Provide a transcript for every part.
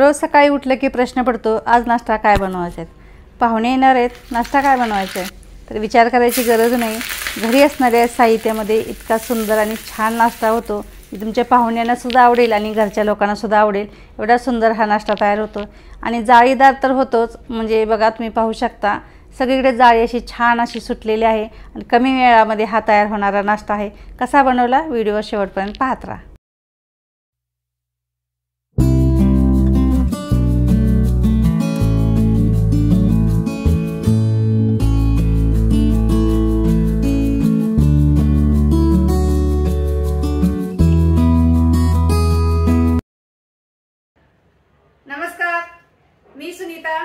रोज सकाळी उठलं की प्रश्न पडतो आज नाश्ता काय बनवायचा आहे पाहुणे येणार आहेत नाश्ता काय बनवायचा आहे तर विचार करायची गरज नाही घरी असणाऱ्या साहित्यामध्ये इतका सुंदर आणि छान नाश्ता होतो की तुमच्या पाहुण्यांनासुद्धा आवडेल आणि घरच्या लोकांनासुद्धा आवडेल एवढा सुंदर हा नाश्ता तयार होतो आणि जाळीदार तर होतोच म्हणजे बघा तुम्ही पाहू शकता सगळीकडे जाळी अशी छान अशी सुटलेली आहे आणि कमी वेळामध्ये हा तयार होणारा नाश्ता आहे कसा बनवला व्हिडिओ शेवटपर्यंत पाहत राहा सुनीता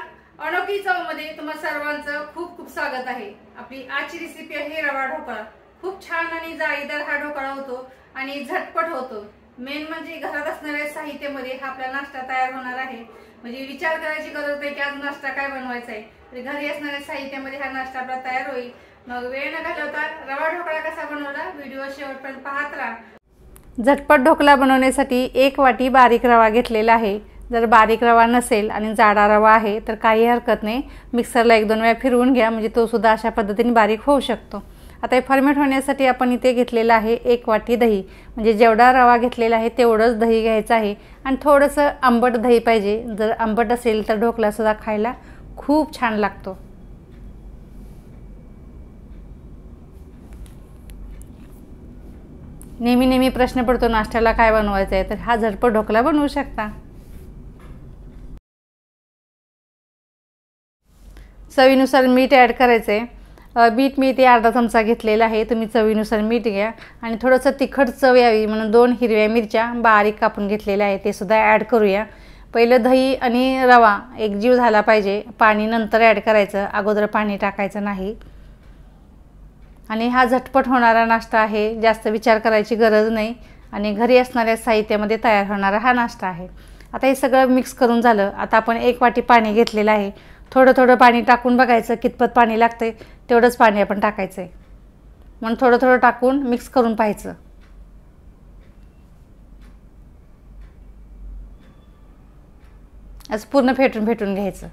अनोखी चव मध्ये तुम्हा सर्वांचं खूप खूप स्वागत आहे आपली आजची रेसिपी आहे रवा ढोकळा खूप छान आणि जाळीदार हा ढोकळा होतो आणि झटपट होतो मेन म्हणजे घरात असणाऱ्या साहित्यामध्ये हा आपला नाश्ता तयार होणार आहे म्हणजे विचार करायची गरज नाही की आज नाश्ता काय बनवायचा आहे घरी असणाऱ्या साहित्यामध्ये हा नाश्ता आपला तयार होईल मग वेळ न घालवता रवा ढोकळा कसा बनवला व्हिडिओ शेवटपर्यंत पाहत राहा झटपट ढोकळा बनवण्यासाठी एक वाटी बारीक रवा घेतलेला आहे जर बारीक रवा नसेल आणि जाडा रवा आहे तर काही हरकत नाही मिक्सरला एक दोन वेळा फिरवून घ्या म्हणजे तो सुद्धा अशा पद्धतीने बारीक होऊ शकतो आता हे फर्मेट होण्यासाठी आपण इथे घेतलेलं आहे एक वाटी दही म्हणजे जेवढा रवा घेतलेला आहे तेवढंच दही घ्यायचं आहे आणि थोडंसं आंबट दही पाहिजे जर आंबट असेल तर ढोकलासुद्धा खायला खूप छान लागतो नेहमी नेहमी प्रश्न पडतो नाश्त्याला काय बनवायचं आहे तर हा झटपट ढोकला बनवू शकता चवीनुसार मीठ ॲड करायचं आहे बीट मी ते अर्धा चमचा घेतलेला आहे तुम्ही चवीनुसार मीठ घ्या आणि थोडंसं तिखट चव यावी म्हणून दोन हिरव्या मिरच्या बारीक कापून घेतलेल्या आहे ते सुद्धा ॲड करूया पहिलं दही आणि रवा एकजीव झाला पाहिजे पाणी नंतर ॲड करायचं अगोदर पाणी टाकायचं नाही आणि हा झटपट होणारा नाश्ता आहे जास्त विचार करायची गरज नाही आणि घरी असणाऱ्या साहित्यामध्ये तयार होणारा हा नाश्ता आहे आता हे सगळं मिक्स करून झालं आता आपण एक वाटी पाणी घेतलेलं आहे थोडं थोडं पाणी टाकून बघायचं कितपत पाणी लागते तेवढंच पाणी आपण टाकायचं आहे म्हणून थोडं थोडं टाकून मिक्स करून पाहायचं असं पूर्ण फेटून फेटून घ्यायचं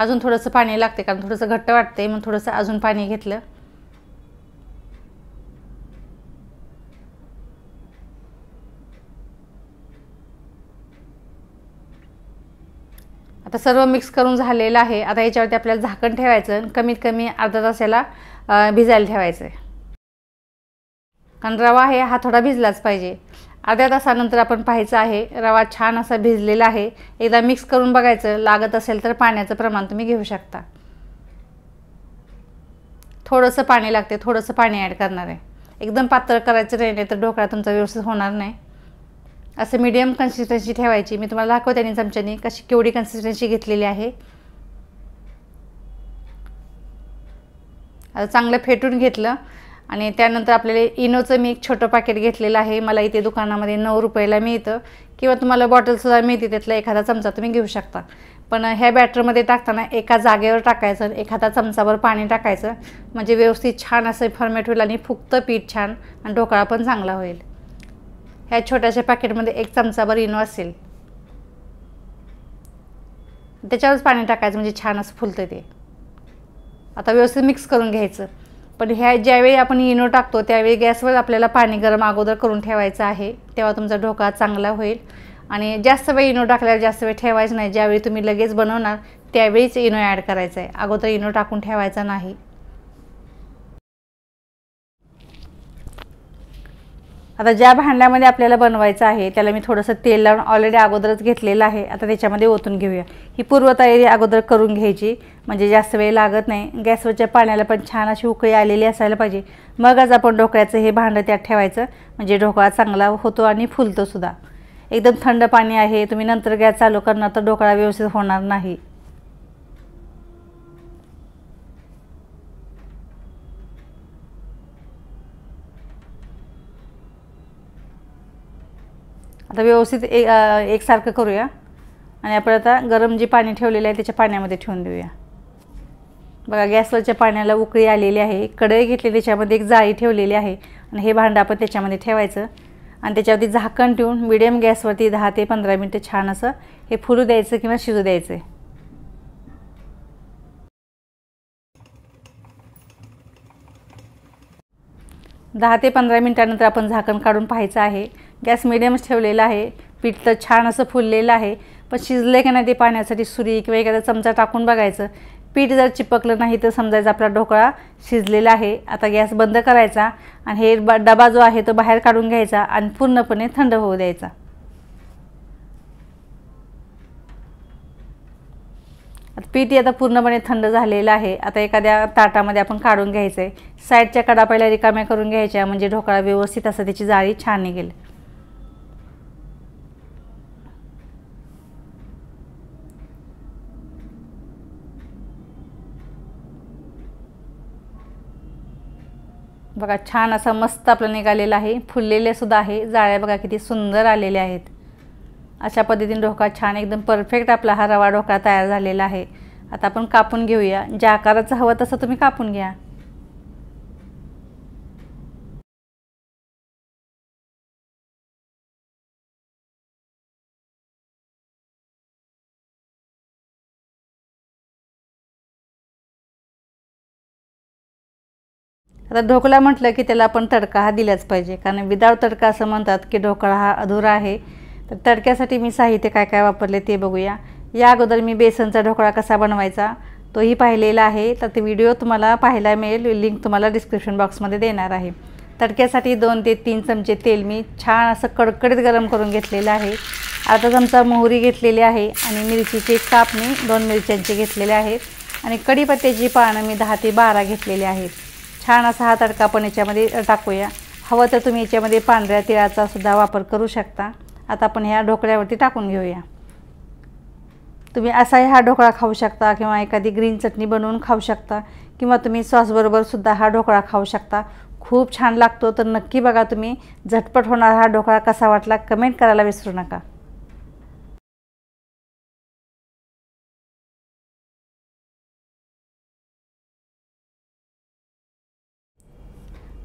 अजून थोडंसं पाणी लागते कारण थोडंसं घट्ट वाटते मग थोडंसं अजून पाणी घेतलं आता सर्व मिक्स करून झालेलं आहे आता याच्यावरती आपल्याला झाकण ठेवायचं आणि कमीत कमी अर्धा तासाला भिजायला ठेवायचं आहे कारण रवा आहे हा थोडा भिजलाच पाहिजे अर्ध्या तासानंतर आपण पाहायचं आहे रवा छान असा भिजलेला आहे एकदा मिक्स करून बघायचं लागत असेल तर पाण्याचं प्रमाण तुम्ही घेऊ शकता थोडंसं पाणी लागते थोडंसं पाणी ॲड करणार आहे एकदम पातळ करायचं नाही तर ढोकळा तुमचा व्यवस्थित होणार नाही असं मीडियम कन्सिस्टन्सी ठेवायची मी तुम्हाला दाखवते आणि चमच्याने कशी केवढी कन्सिस्टन्सी घेतलेली आहे आता चांगलं फेटून घेतलं आणि त्यानंतर आपल्याला इनोचं मी एक छोटं पाकिट घेतलेलं आहे मला इथे दुकानामध्ये नऊ रुपयाला मिळतं किंवा तुम्हाला बॉटलसुद्धा मिळते त्यातला एखादा चमचा तुम्ही घेऊ शकता पण ह्या बॅटरमध्ये टाकताना एका जागेवर टाकायचं एखादा चमचावर पाणी टाकायचं म्हणजे व्यवस्थित छान असं फर्मेट होईल आणि फुकतं पीठ छान आणि ढोकळा पण चांगला होईल ह्या छोट्याशा पॅकेटमध्ये एक चमचाभर इनो असेल त्याच्यावरच पाणी टाकायचं म्हणजे छान असं फुलतं ते आता व्यवस्थित मिक्स करून घ्यायचं पण ह्या ज्यावेळी आपण इनो टाकतो त्यावेळी गॅसवर आपल्याला पाणी गरम अगोदर करून ठेवायचं आहे तेव्हा तुमचा ढोका चांगला होईल आणि जास्त वेळ इनो टाकल्यावर जास्त वेळ ठेवायचं नाही ज्यावेळी तुम्ही लगेच बनवणार त्यावेळीच इनो ॲड करायचा आहे अगोदर इनो टाकून ठेवायचा नाही आता ज्या भांड्यामध्ये आपल्याला बनवायचं आहे त्याला मी थोडंसं तेल लावून ऑलरेडी अगोदरच घेतलेलं आहे आता त्याच्यामध्ये ओतून घेऊया ही पूर्वतयारी अगोदर करून घ्यायची म्हणजे जास्त वेळ लागत नाही गॅसवरच्या पाण्याला पण छान अशी उकळी आलेली असायला पाहिजे मगच आपण ढोकळ्याचं हे भांडं त्यात ठेवायचं म्हणजे ढोकळा चांगला होतो आणि फुलतोसुद्धा एकदम थंड पाणी आहे तुम्ही नंतर गॅस चालू करणार तर ढोकळा व्यवस्थित होणार नाही आता व्यवस्थित ए एकसारखं करूया आणि आपण आता गरम जे पाणी ठेवलेलं आहे त्याच्या पाण्यामध्ये ठेवून देऊया बघा गॅसवरच्या पाण्याला उकळी आलेली आहे कढई घेतली त्याच्यामध्ये एक जाळी ठेवलेली आहे आणि हे भांडं आपण त्याच्यामध्ये ठेवायचं आणि त्याच्यावरती झाकण ठेवून मिडियम गॅसवरती दहा ते पंधरा मिनटं छान असं हे फुलू द्यायचं किंवा शिजू द्यायचं दहा ते पंधरा मिनटानंतर आपण झाकण काढून पाहायचं आहे गॅस मिडियमच ठेवलेला आहे पीठ तर छान असं फुललेलं आहे पण शिजले की नाही ते पाण्यासाठी सुरी किंवा एखादा चमचा टाकून बघायचं पीठ जर चिपकलं नाही तर समजायचं आपला ढोकळा शिजलेला आहे आता गॅस बंद करायचा आणि हे डबा जो आहे तो बाहेर काढून घ्यायचा आणि पूर्णपणे थंड होऊ द्यायचा पीठ आता पूर्णपणे थंड झालेलं आहे आता एखाद्या ताटामध्ये आपण काढून घ्यायचं आहे साईडच्या कडापायला रिकाम्या करून घ्यायच्या म्हणजे ढोकळा व्यवस्थित असा त्याची जाळी छान निघेल बघा छान असा मस्त आपला निघालेला आहे फुललेले सुद्धा आहे जाळ्या बघा किती सुंदर आलेल्या आहेत अशा पद्धतीने ढोका छान एकदम परफेक्ट आपला हा रवा ढोका तयार झालेला आहे आता आपण कापून घेऊया ज्या आकाराचं हवं तसं तुम्ही कापून घ्या आता ढोकळा म्हटलं की त्याला आपण तडका हा दिलाच पाहिजे कारण विदाउट तडका असं म्हणतात की ढोकळा हा अधुरा आहे तर तडक्यासाठी मी साहित्य काय काय वापरले ते बघूया या अगोदर मी बेसनचा ढोकळा कसा बनवायचा तोही पाहिलेला आहे तर ते व्हिडिओ तुम्हाला पाहायला मिळेल लिंक तुम्हाला डिस्क्रिप्शन बॉक्समध्ये देणार आहे तडक्यासाठी दोन ते तीन चमचे तेल मी छान असं कडकडीत गरम करून घेतलेलं आहे आता चमचा मोहरी घेतलेली आहे आणि मिरचीचे काप मी दोन मिरच्यांचे घेतलेले आहेत आणि कढीपत्त्याची पानं मी दहा ते बारा घेतलेली आहेत छान असा हा तडका आपण याच्यामध्ये टाकूया हवं तर तुम्ही याच्यामध्ये पांढऱ्या तिळाचा सुद्धा वापर करू शकता आता आपण ह्या ढोकळ्यावरती टाकून घेऊया तुम्ही असाही हा ढोकळा खाऊ शकता किंवा एखादी ग्रीन चटणी बनवून खाऊ शकता किंवा तुम्ही सॉसबरोबर सुद्धा हा ढोकळा खाऊ शकता खूप छान लागतो तर नक्की बघा तुम्ही झटपट होणारा हा ढोकळा कसा वाटला कमेंट करायला विसरू नका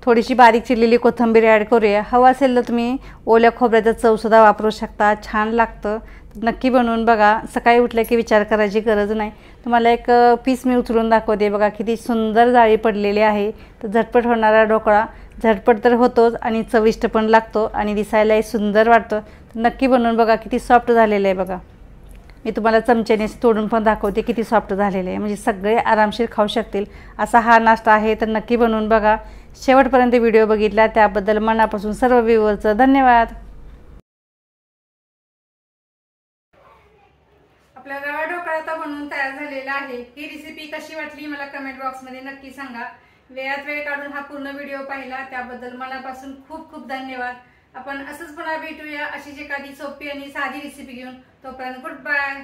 थोडीशी बारीक चिरलेली कोथंबीर ॲड करूया हवं असेल तर तुम्ही ओल्या खोबऱ्याचा चवसुद्धा वापरू शकता छान लागतं नक्की बनवून बघा सकाळी उठलं की विचार करायची गरज नाही तुम्हाला एक पीस मी उचलून दाखवते बघा किती सुंदर जाळी पडलेली आहे तर झटपट होणारा ढोकळा झटपट तर होतोच आणि चविष्ट पण लागतो आणि दिसायलाही सुंदर वाटतं तर नक्की बनवून बघा किती सॉफ्ट झालेलं आहे बघा मी तुम्हाला चमच्याने तोडून पण दाखवते किती सॉफ्ट झालेलं आहे म्हणजे सगळे आरामशीर खाऊ शकतील असा हा नाश्ता आहे तर नक्की बनवून बघा शेवटपर्यंत व्हिडिओ बघितला त्याबद्दल मनापासून सर्व व्ह्यूवरचं धन्यवाद आपला रवा ढोकळा आता बनवून तयार झालेला आहे ही रेसिपी कशी वाटली मला कमेंट बॉक्समध्ये नक्की सांगा वेळात वेळ काढून हा पूर्ण व्हिडिओ पाहिला त्याबद्दल मनापासून खूप खूप धन्यवाद आपण असंच पुन्हा भेटूया अशीच एखादी सोपी आणि साधी रेसिपी घेऊन तोपर्यंत गुड बाय